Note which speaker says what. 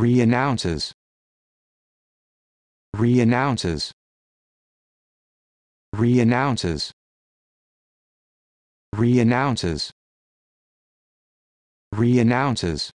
Speaker 1: reannounces reannounces reannounces reannounces reannounces